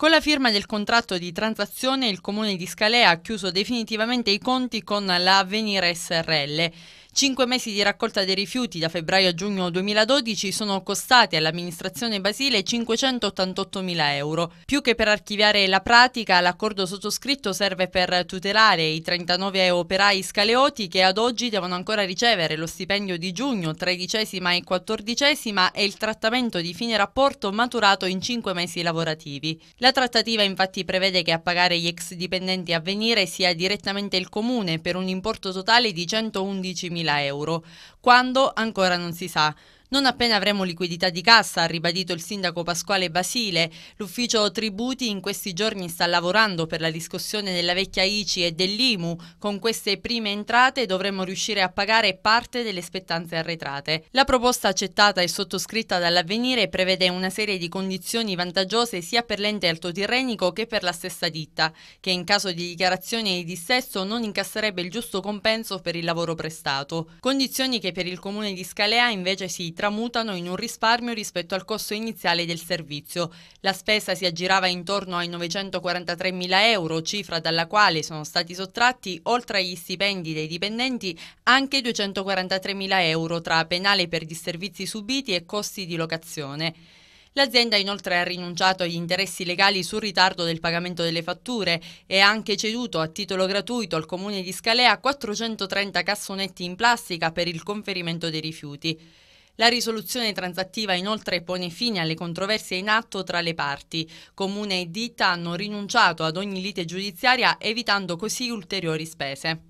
Con la firma del contratto di transazione il comune di Scalea ha chiuso definitivamente i conti con la SRL. Cinque mesi di raccolta dei rifiuti da febbraio a giugno 2012 sono costati all'amministrazione Basile 588 mila euro. Più che per archiviare la pratica, l'accordo sottoscritto serve per tutelare i 39 operai scaleoti che ad oggi devono ancora ricevere lo stipendio di giugno, tredicesima e quattordicesima e il trattamento di fine rapporto maturato in cinque mesi lavorativi. La trattativa infatti prevede che a pagare gli ex dipendenti a venire sia direttamente il comune per un importo totale di 111 mila euro. Quando ancora non si sa. Non appena avremo liquidità di cassa, ha ribadito il sindaco Pasquale Basile, l'ufficio tributi in questi giorni sta lavorando per la riscossione della vecchia ICI e dell'IMU. Con queste prime entrate dovremmo riuscire a pagare parte delle spettanze arretrate. La proposta accettata e sottoscritta dall'avvenire prevede una serie di condizioni vantaggiose sia per l'ente altotirrenico che per la stessa ditta, che in caso di dichiarazione di dissesto non incasserebbe il giusto compenso per il lavoro prestato. Condizioni che per il comune di Scalea invece si tramutano in un risparmio rispetto al costo iniziale del servizio. La spesa si aggirava intorno ai 943 mila euro, cifra dalla quale sono stati sottratti, oltre agli stipendi dei dipendenti, anche 243 mila euro tra penale per disservizi subiti e costi di locazione. L'azienda inoltre ha rinunciato agli interessi legali sul ritardo del pagamento delle fatture e ha anche ceduto a titolo gratuito al comune di Scalea 430 cassonetti in plastica per il conferimento dei rifiuti. La risoluzione transattiva inoltre pone fine alle controversie in atto tra le parti. Comune e ditta hanno rinunciato ad ogni lite giudiziaria evitando così ulteriori spese.